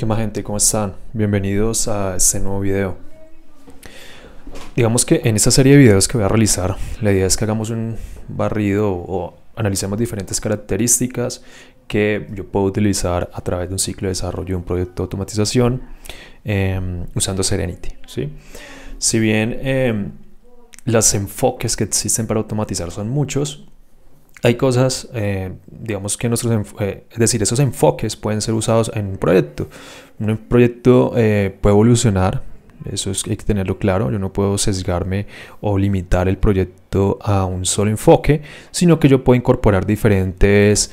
¿Qué más gente? ¿Cómo están? Bienvenidos a este nuevo video. Digamos que en esta serie de videos que voy a realizar, la idea es que hagamos un barrido o analicemos diferentes características que yo puedo utilizar a través de un ciclo de desarrollo de un proyecto de automatización em, usando Serenity. Si bien em, los enfoques que existen para automatizar son muchos, hay cosas, eh, digamos que nuestros, eh, es decir, esos enfoques pueden ser usados en un proyecto. Un proyecto eh, puede evolucionar, eso es, hay que tenerlo claro, yo no puedo sesgarme o limitar el proyecto a un solo enfoque, sino que yo puedo incorporar diferentes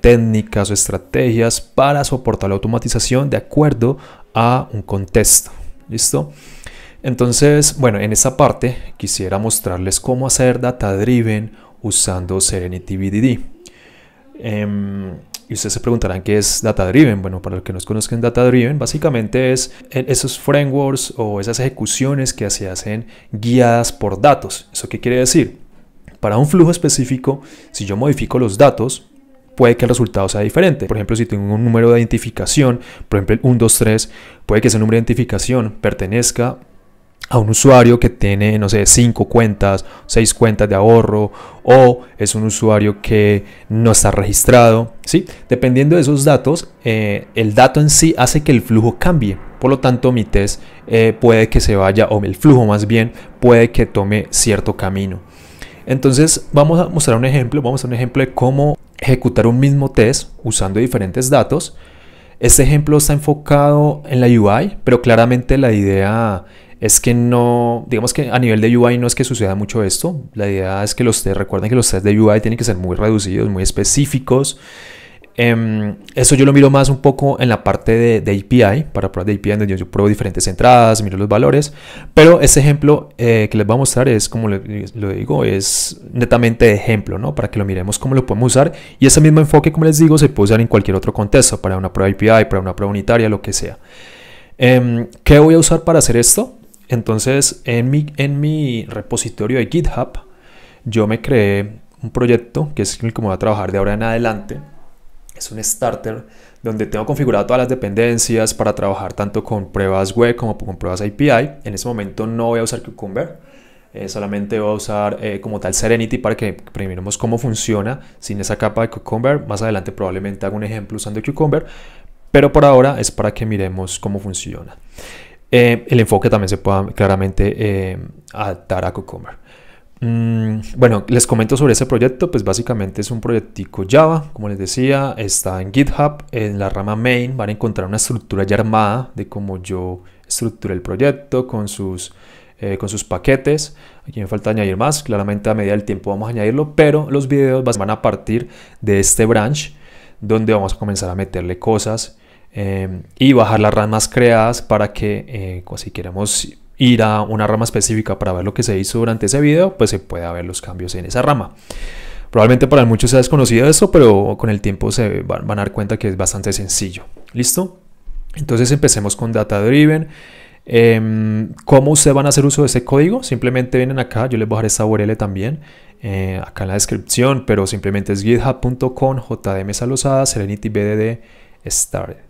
técnicas o estrategias para soportar la automatización de acuerdo a un contexto. ¿Listo? Entonces, bueno, en esta parte quisiera mostrarles cómo hacer data driven usando Serenity BDD. Em, y ustedes se preguntarán qué es Data Driven. Bueno, para los que nos conozcan, Data Driven básicamente es eh, esos frameworks o esas ejecuciones que se hacen guiadas por datos. ¿Eso qué quiere decir? Para un flujo específico, si yo modifico los datos, puede que el resultado sea diferente. Por ejemplo, si tengo un número de identificación, por ejemplo el 123, puede que ese número de identificación pertenezca a un usuario que tiene, no sé, 5 cuentas, seis cuentas de ahorro o es un usuario que no está registrado. ¿sí? Dependiendo de esos datos, eh, el dato en sí hace que el flujo cambie. Por lo tanto, mi test eh, puede que se vaya, o el flujo más bien, puede que tome cierto camino. Entonces, vamos a mostrar un ejemplo, vamos a un ejemplo de cómo ejecutar un mismo test usando diferentes datos. Este ejemplo está enfocado en la UI, pero claramente la idea es que no, digamos que a nivel de UI no es que suceda mucho esto. La idea es que los test, recuerden que los test de UI tienen que ser muy reducidos, muy específicos. Em, eso yo lo miro más un poco en la parte de, de API, para pruebas de API, donde yo, pruebo diferentes entradas, miro los valores, pero ese ejemplo eh, que les voy a mostrar es, como lo, digo, es netamente ejemplo, ¿no? Para que lo miremos cómo lo podemos usar y ese mismo enfoque, como les digo, se puede usar en cualquier otro contexto, para una prueba API, para una prueba unitaria, lo que sea. Em, ¿Qué voy a usar para hacer esto? Entonces, en mi, en mi repositorio de GitHub, yo me creé un proyecto que es el que voy a trabajar de ahora en adelante. Es un starter donde tengo configurado todas las dependencias para trabajar tanto con pruebas web como con pruebas API. En este momento no voy a usar Cucumber, eh, solamente voy a usar eh, como tal Serenity para que primiremos cómo funciona sin esa capa de Cucumber. Más adelante probablemente hago un ejemplo usando Cucumber, pero por ahora es para que miremos cómo funciona. Eh, el enfoque también se puede claramente eh, adaptar a Cucumber. Mm, bueno, les comento sobre ese proyecto, pues básicamente es un proyectico Java, como les decía, está en GitHub, en la rama main van a encontrar una estructura ya armada de cómo yo estructuré el proyecto con sus, eh, con sus paquetes. Aquí me falta añadir más, claramente a medida del tiempo vamos a añadirlo, pero los videos van a partir de este branch donde vamos a comenzar a meterle cosas Em, y bajar las ramas creadas para que eh, pues, si queremos ir a una rama específica para ver lo que se hizo durante ese video, pues se pueda ver los cambios en esa rama. Probablemente para muchos sea desconocido esto, pero con el tiempo se van a dar cuenta que es bastante sencillo. ¿Listo? Entonces empecemos con Data Driven. Em, ¿Cómo ustedes van a hacer uso de ese código? Simplemente vienen acá, yo les bajaré a esta URL también, eh, acá en la descripción, pero simplemente es github.com, jdmsalosada, serenitybdd, started.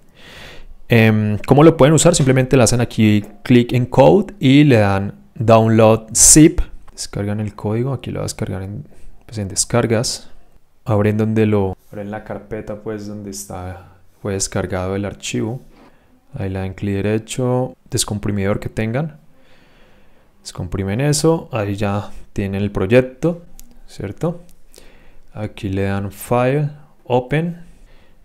Em, ¿Cómo lo pueden usar? Simplemente le hacen aquí clic en code y le dan download zip. Descargan el código, aquí lo descargan a descargar pues, en, descargas. Abren donde lo... Abren la carpeta pues donde está fue descargado el archivo. Ahí le dan clic derecho, descomprimidor que tengan. Descomprimen eso, ahí ya tienen el proyecto, ¿cierto? Aquí le dan File, Open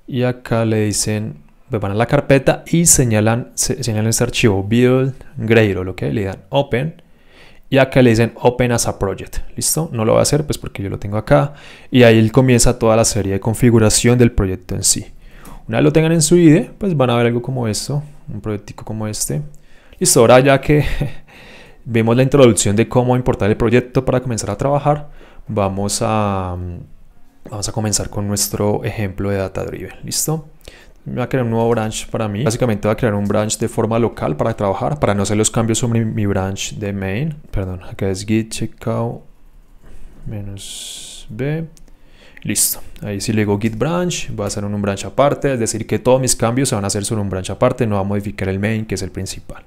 y acá le dicen van a la carpeta y señalan, señalan este archivo build lo que, Le dan open y acá le dicen open as a project, ¿listo? No lo va a hacer pues porque yo lo tengo acá y ahí comienza toda la serie de configuración del proyecto en sí. Una vez lo tengan en su IDE, pues van a ver algo como esto, un proyectico como este. Listo, ahora ya que vemos la introducción de cómo importar el proyecto para comenzar a trabajar, vamos a, mm, vamos a comenzar con nuestro ejemplo de Data Driven, ¿listo? va a crear un nuevo branch para mí. Básicamente va a crear un branch de forma local para trabajar, para no hacer los cambios sobre mi, branch de main. Perdón, acá es git checkout menos b. Listo. Ahí si le digo git branch, va a hacer un branch aparte, es decir que todos mis cambios se van a hacer sobre un branch aparte, no va a modificar el main que es el principal.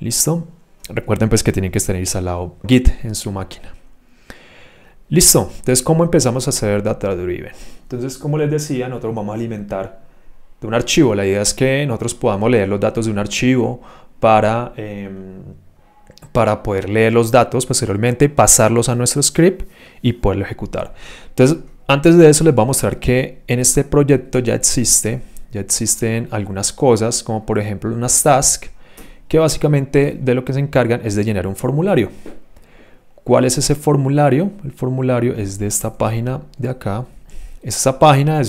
Listo. Recuerden pues que tienen que estar instalado git en su máquina. Listo, entonces ¿cómo empezamos a hacer Data Driven? Entonces, como les decía, nosotros vamos a alimentar un archivo. La idea es que nosotros podamos leer los datos de un archivo para, em, para poder leer los datos posteriormente, pasarlos a nuestro script y poderlo ejecutar. Entonces, antes de eso les voy a mostrar que en este proyecto ya existe, ya existen algunas cosas, como por ejemplo unas tasks, que básicamente de lo que se encargan es de llenar un formulario. ¿Cuál es ese formulario? El formulario es de esta página de acá, esa página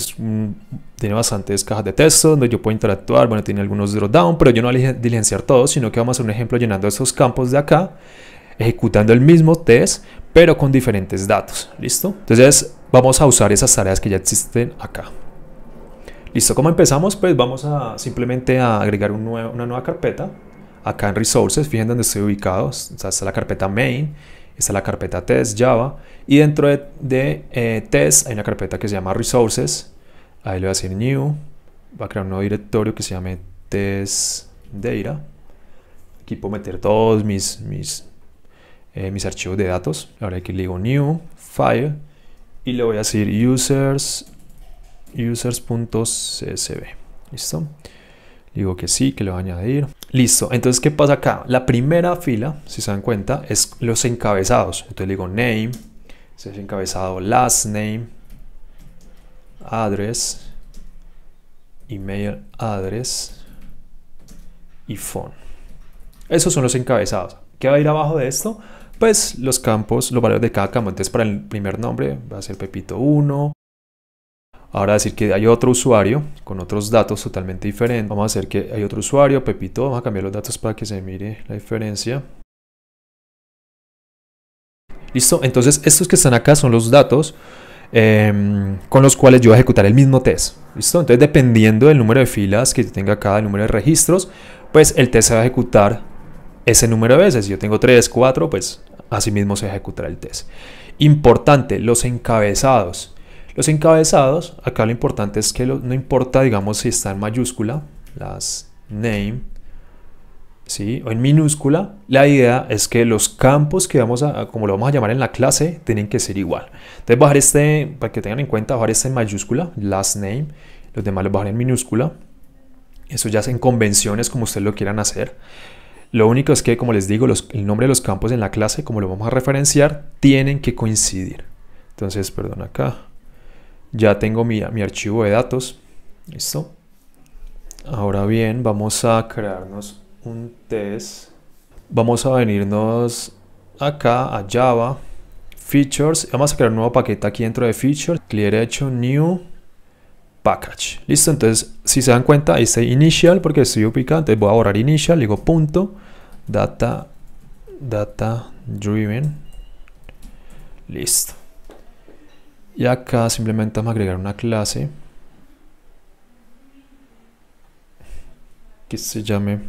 tiene bastantes cajas de texto donde yo puedo interactuar, bueno, tiene algunos down, pero yo no voy a diligenciar todos, sino que vamos a hacer un ejemplo llenando esos campos de acá, ejecutando el mismo test, pero con diferentes datos, ¿listo? Entonces vamos a usar esas tareas que ya existen acá. Listo, ¿cómo empezamos? Pues vamos a simplemente a agregar una nueva carpeta. Acá en Resources, fíjense dónde estoy ubicado, o sea, está la carpeta Main, es la carpeta test Java y dentro de, eh, test hay una carpeta que se llama resources. Ahí le voy a decir new, va a crear un nuevo directorio que se llame test data. Aquí puedo meter todos mis, mis, eh, mis archivos de datos. Ahora aquí le digo new file y le voy a decir users users.csv. ¿Listo? digo que sí, que lo voy a añadir. Listo, entonces ¿qué pasa acá? La primera fila, si se dan cuenta, es los encabezados. Entonces digo name, se es encabezado last name, address, email address y phone. Esos son los encabezados. ¿Qué va a ir abajo de esto? Pues los campos, los valores de cada campo. Entonces para el primer nombre va a ser Pepito 1, Ahora decir que hay otro usuario con otros datos totalmente diferentes. Vamos a hacer que hay otro usuario, Pepito. Vamos a cambiar los datos para que se mire la diferencia. Listo, entonces estos que están acá son los datos em, con los cuales yo voy a ejecutar el mismo test. ¿Listo? Entonces dependiendo del número de filas que tenga cada número de registros, pues el test se va a ejecutar ese número de veces. Si yo tengo 3, 4, pues así mismo se ejecutará el test. Importante, los encabezados. Los encabezados, acá lo importante es que no importa, digamos, si está en mayúscula, las name, ¿sí? o en minúscula, la idea es que los campos que vamos a, como lo vamos a llamar en la clase, tienen que ser igual. Entonces bajar este, para que tengan en cuenta, bajar este en mayúscula, last name, los demás los bajar en minúscula. Eso ya es en convenciones como ustedes lo quieran hacer. Lo único es que, como les digo, el nombre de los campos en la clase, como lo vamos a referenciar, tienen que coincidir. Entonces, perdón acá. Ya tengo mi, archivo de datos. ¿Listo? Ahora bien, vamos a crearnos un test. Vamos a venirnos acá a Java. Features. Vamos a crear un nuevo paquete aquí dentro de Features. Clic derecho, New package. Listo, entonces si se dan cuenta, ahí está initial porque estoy ubicado, entonces voy a borrar initial, digo punto, data, data driven, listo. Y acá simplemente vamos a agregar una clase que se llame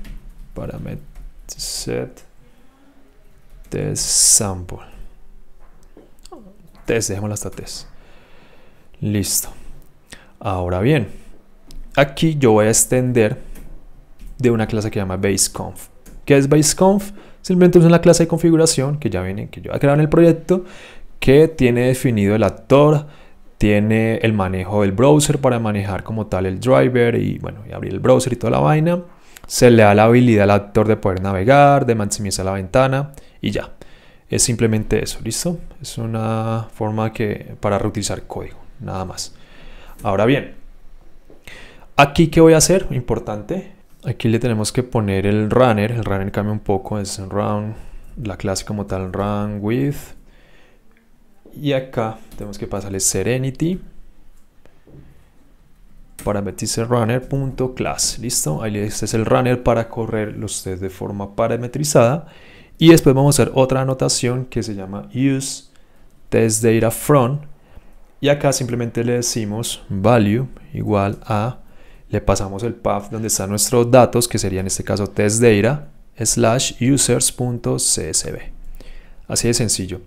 parameter set test sample. Test, hasta test. Listo. Ahora bien, aquí yo voy a extender de una clase que se llama BaseConf. ¿Qué es BaseConf? Simplemente es una clase de configuración que ya viene, que yo he creado en el proyecto que tiene definido el actor, tiene el manejo del browser para manejar como tal el driver y bueno, y abrir el browser y toda la vaina. Se le da la habilidad al actor de poder navegar, de maximizar la ventana y ya. Es simplemente eso, ¿listo? Es una forma que para reutilizar código, nada más. Ahora bien, aquí qué voy a hacer, importante. Aquí le tenemos que poner el runner, el runner cambia un poco, es run, la clase como tal run with y acá tenemos que pasarle Serenity punto runner.class. ¿Listo? Ahí este es el runner para correr los test de forma parametrizada. Y después vamos a hacer otra anotación que se llama use test data from. Y acá simplemente le decimos value igual a, le pasamos el path donde están nuestros datos, que sería en este caso test data slash users.csv. Así de sencillo.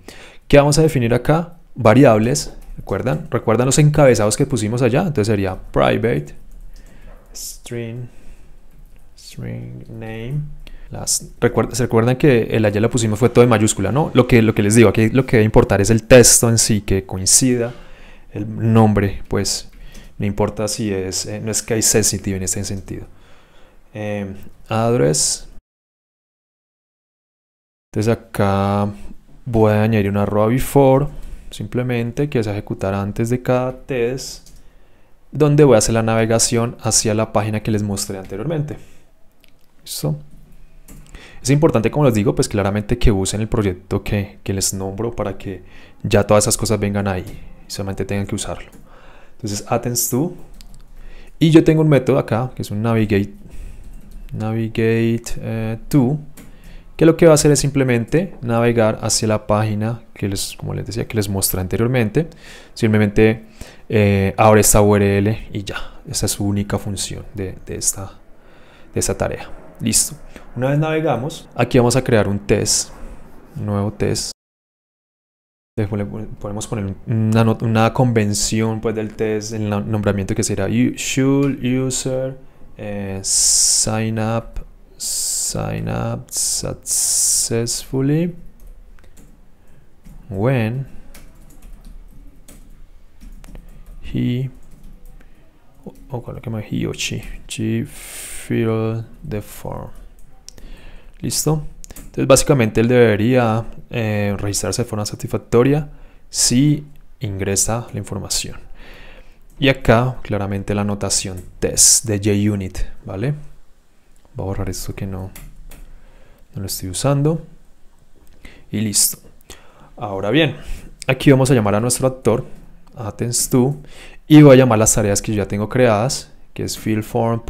¿Qué vamos a definir acá? Variables, ¿recuerdan? ¿Recuerdan los encabezados que pusimos allá? Entonces sería private string string name las, se recuerdan que el allá lo pusimos fue todo en mayúscula, ¿no? Lo que, lo que les digo, aquí lo que a importar es el texto en sí, que coincida el nombre, pues no importa si es, eh, no es que hay sensitive en este sentido. Eh, address. Entonces acá voy a añadir una arroba before, simplemente, que es ejecutar antes de cada test, donde voy a hacer la navegación hacia la página que les mostré anteriormente. ¿Listo? Es importante, como les digo, pues claramente que usen el proyecto que, les nombro para que ya todas esas cosas vengan ahí y solamente tengan que usarlo. Entonces, attends to. Y yo tengo un método acá, que es un navigate, navigate eh, to, que lo que va a hacer es simplemente navegar hacia la página que les, como les decía, que les mostré anteriormente. Simplemente eh, abre esta URL y ya. Esa es su única función de, esta, de esta tarea. Listo. Una vez navegamos, aquí vamos a crear un test, nuevo test. Podemos poner una, convención pues, del test, el nombramiento que será should user eh, sign up sign up successfully when he oh con que he o she she filled the form listo entonces básicamente él debería eh, registrarse de forma satisfactoria si ingresa la información y acá claramente la anotación test de JUnit vale Voy a borrar esto que no, no lo estoy usando. Y listo. Ahora bien, aquí vamos a llamar a nuestro actor, Atens 2 y voy a llamar las tareas que yo ya tengo creadas, que es fillform.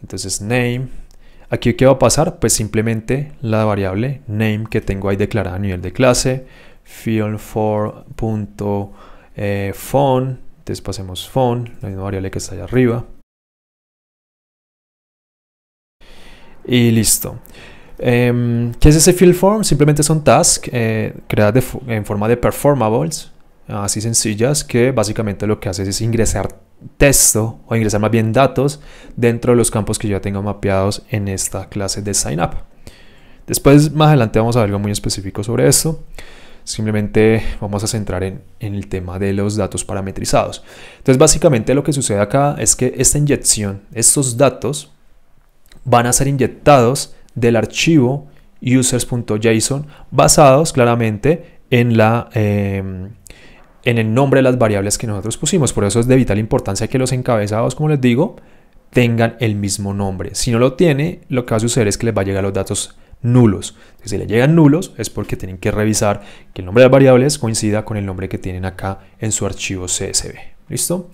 Entonces name. Aquí qué va a pasar? Pues simplemente la variable name que tengo ahí declarada a nivel de clase, fillform.phone. Eh, entonces pasemos phone, la misma variable que está ahí arriba. Y listo. Em, ¿Qué es ese field form? Simplemente son tasks eh, creadas en forma de performables, así sencillas, que básicamente lo que haces es ingresar texto o ingresar más bien datos dentro de los campos que yo ya tengo mapeados en esta clase de sign up. Después, más adelante, vamos a ver algo muy específico sobre esto. Simplemente vamos a centrar en, en el tema de los datos parametrizados. Entonces, básicamente lo que sucede acá es que esta inyección, estos datos, van a ser inyectados del archivo users.json basados claramente en la... Em, en el nombre de las variables que nosotros pusimos. Por eso es de vital importancia que los encabezados, como les digo, tengan el mismo nombre. Si no lo tiene, lo que va a suceder es que les va a llegar los datos nulos. si le llegan nulos es porque tienen que revisar que el nombre de las variables coincida con el nombre que tienen acá en su archivo CSV. ¿Listo?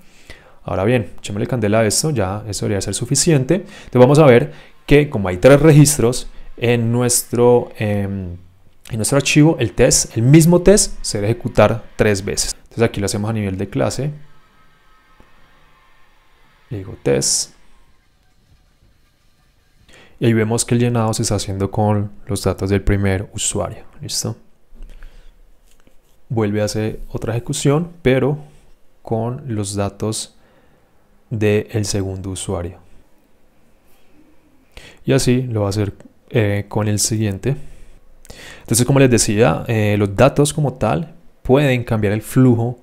Ahora bien, echémosle candela a esto, ya eso debería ser suficiente. Entonces vamos a ver que como hay tres registros en nuestro, em, en nuestro archivo, el test, el mismo test, se debe ejecutar tres veces. Entonces aquí lo hacemos a nivel de clase. Le digo test. Y ahí vemos que el llenado se está haciendo con los datos del primer usuario. ¿Listo? Vuelve a hacer otra ejecución, pero con los datos del el segundo usuario. Y así lo va a hacer eh, con el siguiente. Entonces, como les decía, eh, los datos como tal pueden cambiar el flujo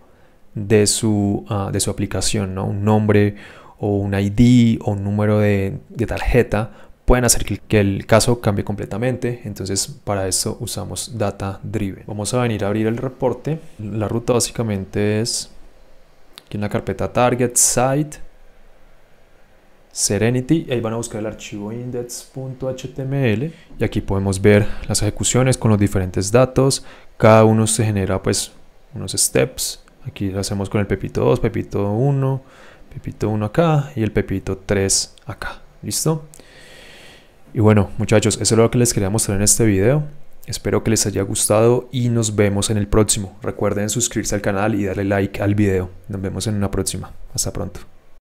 de su, ah, de su aplicación, ¿no? Un nombre o un ID o un número de, de tarjeta pueden hacer que el caso cambie completamente. Entonces, para eso usamos Data Driven. Vamos a venir a abrir el reporte. La ruta básicamente es aquí en la carpeta Target Site Serenity y ahí van a buscar el archivo index.html y aquí podemos ver las ejecuciones con los diferentes datos cada uno se genera pues unos steps aquí lo hacemos con el pepito 2, pepito 1 pepito 1 acá y el pepito 3 acá listo y bueno muchachos eso es lo que les quería mostrar en este video espero que les haya gustado y nos vemos en el próximo recuerden suscribirse al canal y darle like al video nos vemos en una próxima hasta pronto